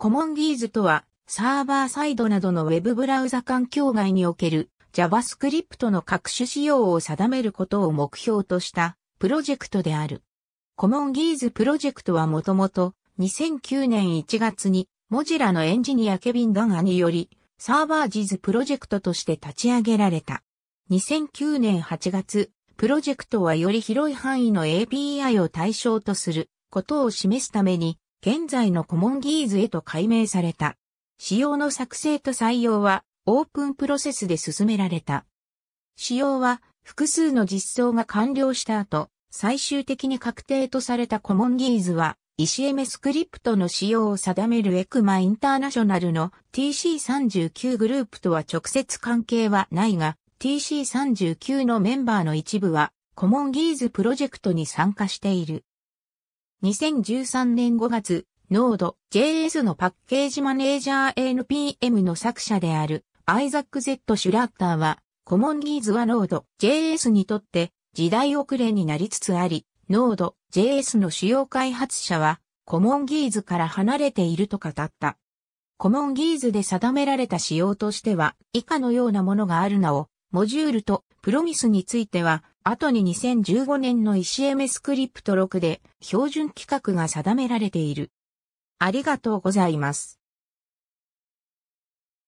コモンギーズとは、サーバーサイドなどのウェブブラウザ環境外における JavaScript の各種仕様を定めることを目標としたプロジェクトである。コモンギーズプロジェクトはもともと2009年1月にモジラのエンジニアケビン・ガガによりサーバージズプロジェクトとして立ち上げられた。2009年8月、プロジェクトはより広い範囲の API を対象とすることを示すために現在のコモンギーズへと改名された。仕様の作成と採用はオープンプロセスで進められた。仕様は複数の実装が完了した後、最終的に確定とされたコモンギーズは、シエメスクリプトの仕様を定めるエクマインターナショナルの TC39 グループとは直接関係はないが、TC39 のメンバーの一部はコモンギーズプロジェクトに参加している。2013年5月、ノード JS のパッケージマネージャー NPM の作者であるアイザック・ゼット・シュラッターは、コモンギーズはノード JS にとって時代遅れになりつつあり、ノード JS の主要開発者は、コモンギーズから離れていると語った。コモンギーズで定められた仕様としては、以下のようなものがあるなお、モジュールとプロミスについては、後に2015年の石 m スクリプト6で標準規格が定められている。ありがとうございます。